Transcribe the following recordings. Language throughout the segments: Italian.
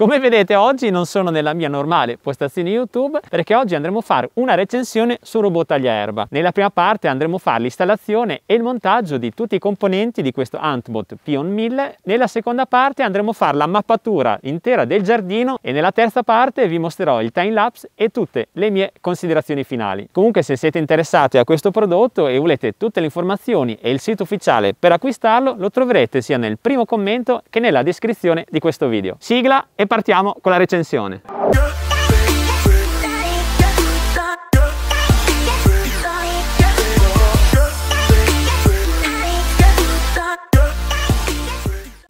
Come vedete oggi non sono nella mia normale postazione YouTube perché oggi andremo a fare una recensione su robot tagliaerba. Nella prima parte andremo a fare l'installazione e il montaggio di tutti i componenti di questo Antbot Pion 1000. Nella seconda parte andremo a fare la mappatura intera del giardino e nella terza parte vi mostrerò il time lapse e tutte le mie considerazioni finali. Comunque se siete interessati a questo prodotto e volete tutte le informazioni e il sito ufficiale per acquistarlo lo troverete sia nel primo commento che nella descrizione di questo video. Sigla e partiamo con la recensione.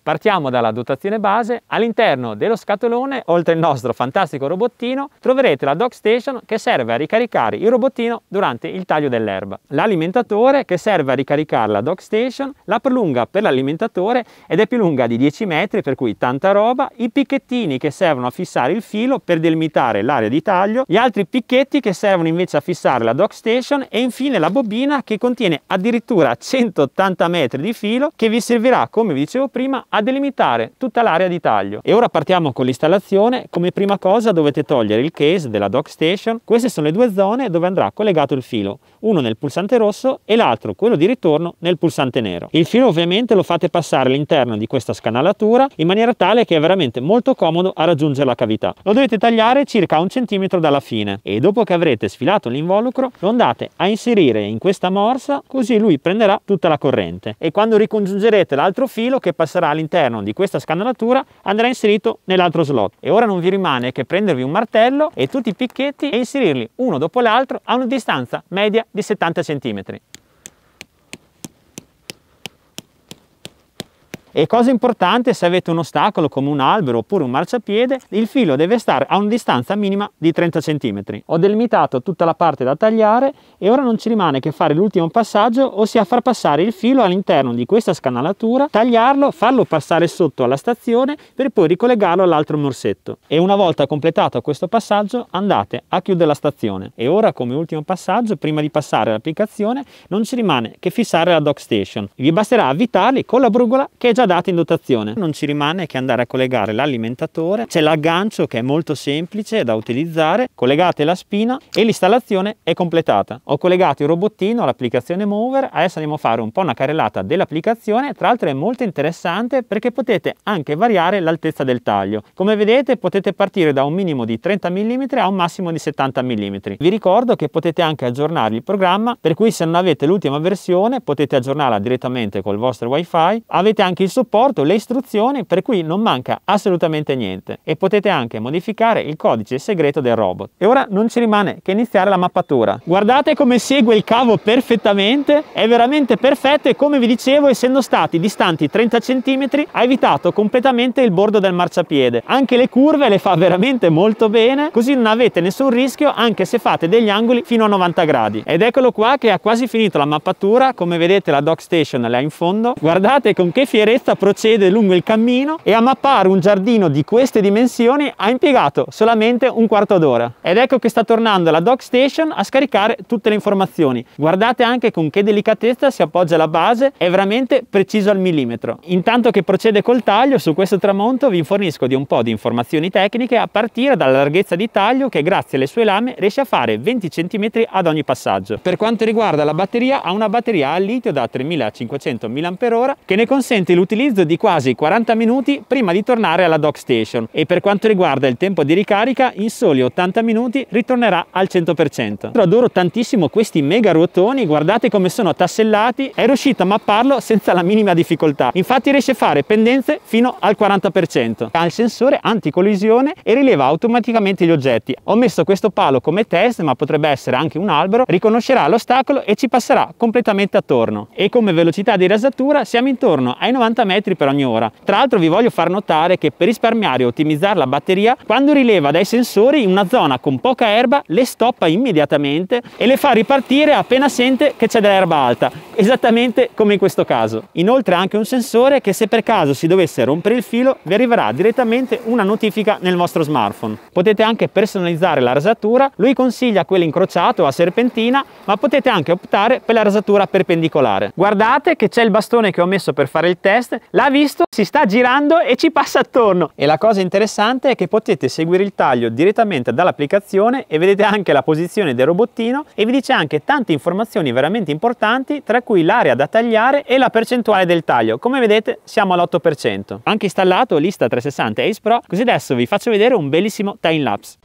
Partiamo dalla dotazione base, all'interno dello scatolone, oltre il nostro fantastico robottino, troverete la dock station che serve a ricaricare il robottino durante il taglio dell'erba, l'alimentatore che serve a ricaricare la dock station, la prolunga per l'alimentatore ed è più lunga di 10 metri per cui tanta roba, i picchettini che servono a fissare il filo per delimitare l'area di taglio, gli altri picchetti che servono invece a fissare la dock station e infine la bobina che contiene addirittura 180 metri di filo che vi servirà come vi dicevo prima a delimitare tutta l'area di taglio. E ora partiamo con l'installazione. Come prima cosa dovete togliere il case della dock station. Queste sono le due zone dove andrà collegato il filo, uno nel pulsante rosso e l'altro, quello di ritorno, nel pulsante nero. Il filo ovviamente lo fate passare all'interno di questa scanalatura in maniera tale che è veramente molto comodo a raggiungere la cavità. Lo dovete tagliare circa un centimetro dalla fine e dopo che avrete sfilato l'involucro lo andate a inserire in questa morsa così lui prenderà tutta la corrente e quando ricongiungerete l'altro filo che passerà all'interno all'interno di questa scandalatura andrà inserito nell'altro slot e ora non vi rimane che prendervi un martello e tutti i picchetti e inserirli uno dopo l'altro a una distanza media di 70 cm. E cosa importante, se avete un ostacolo come un albero oppure un marciapiede, il filo deve stare a una distanza minima di 30 cm. Ho delimitato tutta la parte da tagliare e ora non ci rimane che fare l'ultimo passaggio, ossia far passare il filo all'interno di questa scanalatura, tagliarlo, farlo passare sotto alla stazione per poi ricollegarlo all'altro morsetto. E una volta completato questo passaggio andate a chiudere la stazione. E ora come ultimo passaggio, prima di passare all'applicazione, non ci rimane che fissare la dock station. Vi basterà avvitarli con la brugola che è già già dati in dotazione. Non ci rimane che andare a collegare l'alimentatore, c'è l'aggancio che è molto semplice da utilizzare, collegate la spina e l'installazione è completata. Ho collegato il robottino all'applicazione Mover, adesso andiamo a fare un po' una carrellata dell'applicazione, tra l'altro è molto interessante perché potete anche variare l'altezza del taglio. Come vedete potete partire da un minimo di 30 mm a un massimo di 70 mm. Vi ricordo che potete anche aggiornare il programma, per cui se non avete l'ultima versione potete aggiornarla direttamente col vostro wifi, avete anche il il supporto, le istruzioni, per cui non manca assolutamente niente e potete anche modificare il codice segreto del robot. E ora non ci rimane che iniziare la mappatura. Guardate come segue il cavo perfettamente, è veramente perfetto e come vi dicevo essendo stati distanti 30 cm ha evitato completamente il bordo del marciapiede. Anche le curve le fa veramente molto bene, così non avete nessun rischio anche se fate degli angoli fino a 90 gradi. Ed eccolo qua che ha quasi finito la mappatura, come vedete la dock station là in fondo. Guardate con che fierezza sicurezza procede lungo il cammino e a mappare un giardino di queste dimensioni ha impiegato solamente un quarto d'ora. Ed ecco che sta tornando la Dog Station a scaricare tutte le informazioni. Guardate anche con che delicatezza si appoggia la base, è veramente preciso al millimetro. Intanto che procede col taglio, su questo tramonto vi fornisco di un po' di informazioni tecniche a partire dalla larghezza di taglio che grazie alle sue lame riesce a fare 20 cm ad ogni passaggio. Per quanto riguarda la batteria, ha una batteria a litio da 3500 mAh che ne consente l'utilizzo l'utilizzo di quasi 40 minuti prima di tornare alla dock station e per quanto riguarda il tempo di ricarica in soli 80 minuti ritornerà al 100%. adoro tantissimo questi mega ruotoni, guardate come sono tassellati, è riuscito a mapparlo senza la minima difficoltà, infatti riesce a fare pendenze fino al 40%. Ha il sensore anticollisione e rileva automaticamente gli oggetti. Ho messo questo palo come test ma potrebbe essere anche un albero, riconoscerà l'ostacolo e ci passerà completamente attorno. E come velocità di rasatura siamo intorno ai 90 50 metri per ogni ora. Tra l'altro vi voglio far notare che per risparmiare e ottimizzare la batteria, quando rileva dai sensori una zona con poca erba, le stoppa immediatamente e le fa ripartire appena sente che c'è dell'erba alta, esattamente come in questo caso. Inoltre ha anche un sensore che se per caso si dovesse rompere il filo, vi arriverà direttamente una notifica nel vostro smartphone. Potete anche personalizzare la rasatura, lui consiglia quella incrociata o a serpentina, ma potete anche optare per la rasatura perpendicolare. Guardate che c'è il bastone che ho messo per fare il test podcast, l'ha visto, si sta girando e ci passa attorno. E la cosa interessante è che potete seguire il taglio direttamente dall'applicazione e vedete anche la posizione del robottino e vi dice anche tante informazioni veramente importanti, tra cui l'area da tagliare e la percentuale del taglio. Come vedete siamo all'8%. Anche installato l'Ista 360 Ace Pro, così adesso vi faccio vedere un bellissimo time lapse.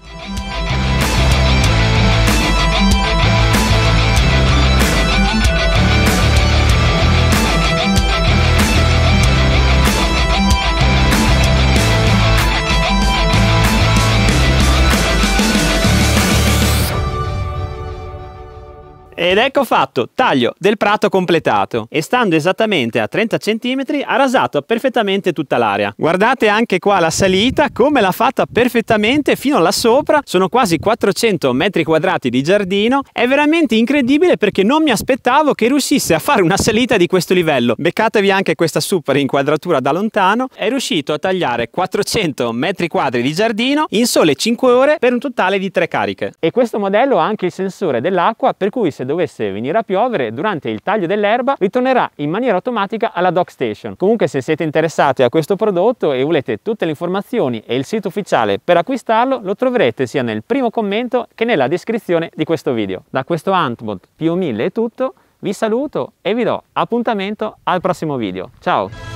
Ecco fatto, taglio del prato completato e stando esattamente a 30 cm ha rasato perfettamente tutta l'area. Guardate anche qua la salita, come l'ha fatta perfettamente fino là sopra, sono quasi 400 metri quadrati di giardino, è veramente incredibile perché non mi aspettavo che riuscisse a fare una salita di questo livello. Beccatevi anche questa super inquadratura da lontano, è riuscito a tagliare 400 metri quadri di giardino in sole 5 ore per un totale di 3 cariche. E questo modello ha anche il sensore dell'acqua per cui se dovesse dovesse venire a piovere, durante il taglio dell'erba ritornerà in maniera automatica alla dock station. Comunque se siete interessati a questo prodotto e volete tutte le informazioni e il sito ufficiale per acquistarlo, lo troverete sia nel primo commento che nella descrizione di questo video. Da questo Antbot PO1000 è tutto, vi saluto e vi do appuntamento al prossimo video. Ciao!